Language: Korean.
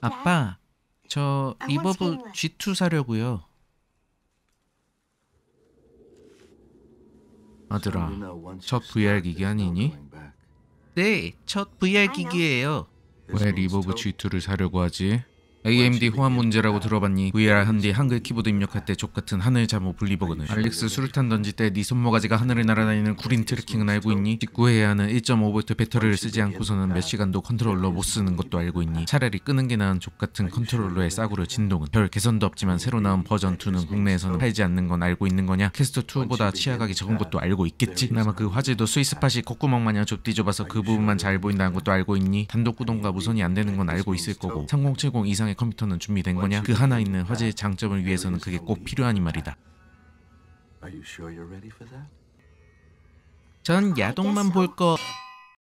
아빠, 저 리버브 G2 사려고요. 아들아, 첫 VR 기기 아니니? 네, 첫 VR 기기예요. 왜 리버브 G2를 사려고 하지? AMD 호환 문제라고 들어봤니? VR 한 뒤 한글 키보드 입력할 때 족같은 하늘 잠옷블리버그는 아, 알렉스 수류탄 던질 때네 손모가지가 하늘을 날아다니는 구린 트래킹은 알고 있니? 직구해야 하는 1.5V 배터리를 아, 쓰지 않고서는 몇 시간도 컨트롤러 못 쓰는 것도 알고 있니? 차라리 끄는 게 나은 족같은 아, 컨트롤러의 싸구려 진동은 별 개선도 없지만 새로 나온 버전 2는 국내에서는 팔지 않는 건 알고 있는 거냐? 캐스트 2보다 치아각이 적은 것도 알고 있겠지? 그나마 네, 그 화질도 스위스팟이 콧구멍 마냥 좁디 좁아서 그 부분만 잘 보인다는 것도 알고 있니? 단독 구동과 무선이 안 되는 건 알고 있을 거고 3070 이상 이상의 컴퓨터는 준비된 거냐? 그 하나 있는 화제의 장점을 위해서는 그게 꼭 필요한 이 말이다. 전 야동만 볼 거.